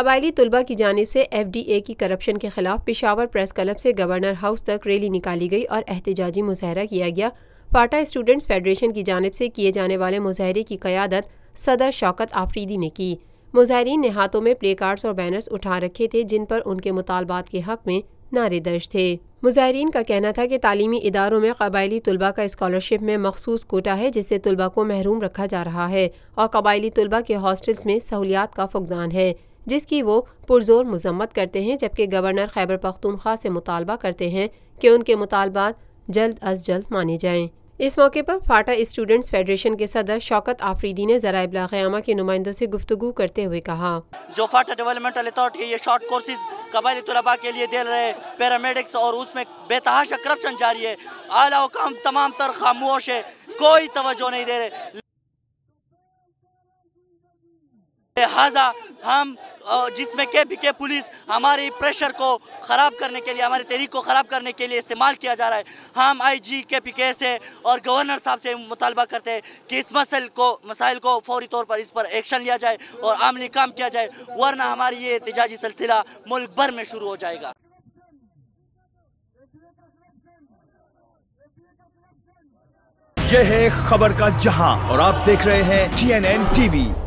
قبائلی طلبہ کی جانب سے ایف ڈی اے کی کرپشن کے خلاف پشاور پریس کلب سے گورنر ہاؤس تک ریلی نکالی گئی اور احتجاجی مظاہرہ کیا گیا فاٹا اسٹوڈنٹس فیڈریشن کی جانب سے کیے جانے والے مظاہرے کی قیادت صدر شوکت آفریدی نے کی مظاہرین نے ہاتھوں میں پلے کارڈز اور بینرز اٹھا رکھے تھے جن پر ان کے مطالبات کے حق میں نعرے درج تھے مظاہرین کا کہنا تھا کہ تعلیمی اداروں میں قبائلی طلباء کا اسکالرشپ میں مخصوص کوٹا ہے جس سے طلبہ کو محروم رکھا جا رہا ہے اور قبائلی طلبہ کے ہاسٹلز میں سہولیات کا فقدان ہے جس کی وہ پرزور مذمت کرتے ہیں جبکہ گورنر خیبر پختونخوا سے مطالبہ کرتے ہیں کہ ان کے مطالبات جلد از جلد مانے جائیں اس موقع پر فاٹا اسٹوڈنٹس فیڈریشن کے صدر شوکت آفریدی نے ذرائع ابلاغ عامہ کے نمائندوں سے گفتگو کرتے ہوئے کہا جو فاٹا ڈیولپمنٹل اتارٹی یہ شارٹ کورسز قبائلی طلباء کے لیے دے رہے پیرامیڈکس اور اس میں بے تحاشا کرپشن جاری ہے اعلیٰ حکام تمام تر خاموش ہے کوئی توجہ نہیں دے رہے لہذا ہم جس میں کے بی کے پولیس ہمارے پریشر کو خراب کرنے کے لیے ہمارے تحریک کو خراب کرنے کے لیے استعمال کیا جا رہا ہے ہم آئی جی کے پی کے سے اور گورنر صاحب سے مطالبہ کرتے ہیں کہ اس مسئل کو مسائل کو فوری طور پر اس پر ایکشن لیا جائے اور عملی کام کیا جائے ورنہ ہماری یہ احتجاجی سلسلہ ملک بھر میں شروع ہو جائے گا یہ ہے خبر کا جہاں اور آپ دیکھ رہے ہیں ٹی این این ٹی وی